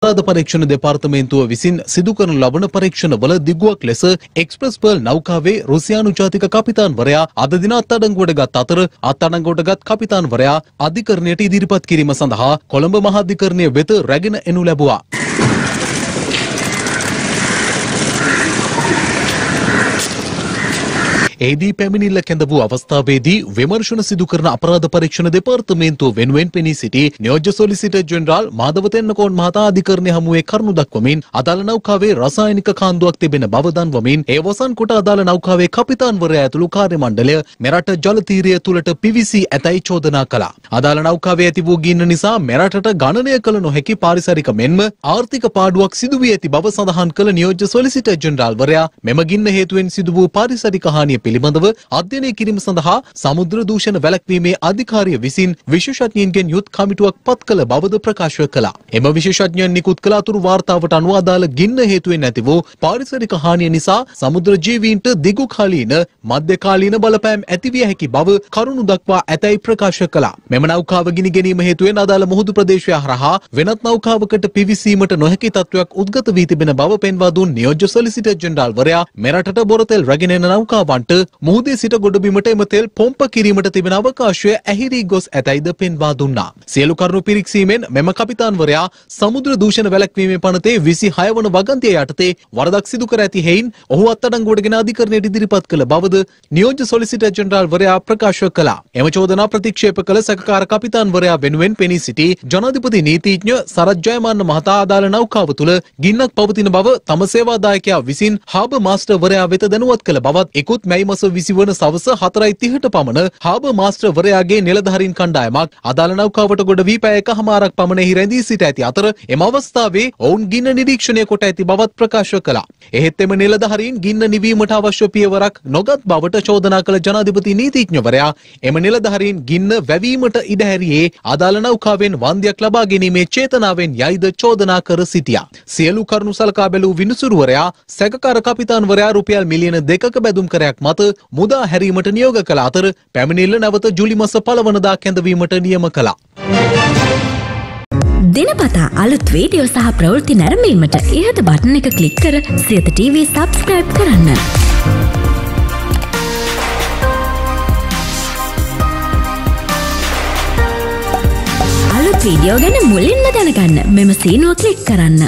අපරාධ පරීක්ෂණ දෙපාර්තමේන්තුව විසින් සිදු කරන ලබන පරීක්ෂණවල දිගුවක් ලෙස එක්ස්ප්‍රස් පර්ල් නෞකාවේ රුසියානු ජාතික කපිතාන්වරයා අද දින අත්අඩංගුවට ගත් අතර අත්අඩංගුවට ගත් කපිතාන්වරයා අධිකරණයට ඉදිරිපත් කිරීම සඳහා කොළඹ මහාධිකරණය වෙත රැගෙන එනු ලැබුවා. එහිදී පැමිණිල්ල කැඳ වූ අවස්ථාවේදී විමර්ශන සිදු කරන අපරාධ පරීක්ෂණ දෙපාර්තමේන්තුව වෙනුවෙන් පෙනී සිටි නියෝජ්‍ය සොලිසිටර් ජෙනරාල් මාධව තෙන්නකෝන් මහතා අධිකරණය හමුවේ කරුණු දක්වමින් අදාළ නෞකාවේ රසායනික කාන්දුවක් තිබෙන බව දන්වමින් ඒ වසන් කොට අදාළ නෞකාවේ කපිතාන්වරයා ඇතුළු කාර්ය මණ්ඩලය මෙරට ජල තීරය තුළට පිවිසී ඇතැයි චෝදනා කළා. අදාළ නෞකාවේ ඇති වූ ගින්න නිසා මෙරටට ගණනය කළ නොහැකි පාරිසරික මෙන්ම ආර්ථික පාඩුවක් සිදුවී ඇති බව සඳහන් කළ නියෝජ්‍ය සොලිසිටර් ජෙනරාල්වරයා මෙම ගින්න හේතුවෙන් සිදු වූ පාරිසරික හානිය පිළිබඳව අධ්‍යයනය කිරීම සඳහා සමුද්‍ර දූෂණ වැළැක්වීමේ අධිකාරිය විසින් විශේෂඥයන්ගෙන් යුත් කමිටුවක් පත් කළ බවද ප්‍රකාශ කළා. එම විශේෂඥයන් නිකුත් කළ අතුරු වාර්තාවට අනුව අදාළ ගින්න හේතුවෙන් ඇති වූ පාරිසරික හානිය නිසා සමුද්‍ර ජීවීන්ට දිගුකාලීන මධ්‍යකාලීන බලපෑම් ඇතිවිය හැකි බව කරුණු දක්වා ඇතැයි ප්‍රකාශ කළා. මෙම නෞකාව ගිනි ගැනීම හේතුවෙන් අදාළ මුහුදු ප්‍රදේශය හරහා වෙනත් නෞකාවකට පිවිසීමට නොහැකි තත්ත්වයක් උද්ගත වී තිබෙන බව පෙන්වා දුන් නියෝජ්‍ය සොලිසිටර් ජෙනරාල්වරයා මෙරටට බොරතෙල් රැගෙන එන නෞකාවන්ට තෙල් මුහුදේ සිට ගොඩබිමට එම තෙල් පොම්ප කිරීමට තිබෙන අවකාශය ඇහිරී ගොස් ඇතැයිද පෙන්වා දුන්නා. සියලු කරුණු පිරික්සීමෙන් මෙම කපිතාන්වරයා සමුද්‍ර දූෂණ වැළැක්වීමේ පනතේ 26 වන වගන්තිය යටතේ වරදක් සිදු කර ඇති හේයින් ඔහු අත්අඩංගුවට ගෙන අධිකරණයට ඉදිරිපත් කළ බවද නියෝජ්‍ය සොලිසිටර් ජෙනරාල්වරයා ප්‍රකාශ කළා. එම චෝදනා ප්‍රතික්ෂේප කළ සැකකාර කපිතාන්වරයා වෙනුවෙන් පෙනී සිටි ජනාධිපති නීතිඥ සරත් ජයමාන්න මහතා අදාළ නෞකාව තුළ ගින්නක් පවතින බව තම සේවාදායකයා විසින් හාබ මාස්ටර්වරයා වෙත දැනුවත් කළ බවත් එකුත් මැයි මස විසිවන සවස හතරයි තිහට පමණ හාබ මාස්ත්‍රවරයාගේ නිලධහරින් කණ්ඩායමක් අදාළ නෞකාවට ගොඩ වී පැයක හමාරක් පමණෙහි රැඳී සිට ඇති අතර එම අවස්ථාවේ ඔවුන් ගින්න නිරීක්ෂණය කොට ඇති බවත් ප්‍රකාශ කළා. එහෙත් එම නිලධහරින් ගින්න නිවීමට අවශ්‍ය පියවරක් නොගත් බවට චෝදනා කළ ජනාධිපති නීතිඥවරයා එම නිලධහරින් ගින්න වැවීමට ඉඩහැරියේ අදාළ නෞකාවෙන් වන්දයක් ලබා ගැනීමේ චේතනාවෙන් යයිද චෝදනා කර සිටියා. සියලු කරුණු සලකා බැලූ විනිසුරුවරයා සැකකාර කපිතාන්වරයා රුපියල් මිලියන දෙකක බැදුම් කරයක් මත අත මුදා හැරීමට නියෝග කළ අතර පැමිණිල්ල නැවත ජුලි මස පළවනදා කැඳවීමට නියම කළා. දෙනපතා අලුත් වීඩියෝ සහ ප්‍රවෘති නැරමීමට ඉහත බටන එක කලික් කර සියත TV සබස්ක්‍රයිබ් කරන්න. අලුත් වීඩියෝ ගැන මුලින්ම දැනගන්න මෙම සීනුව කලික් කරන්න.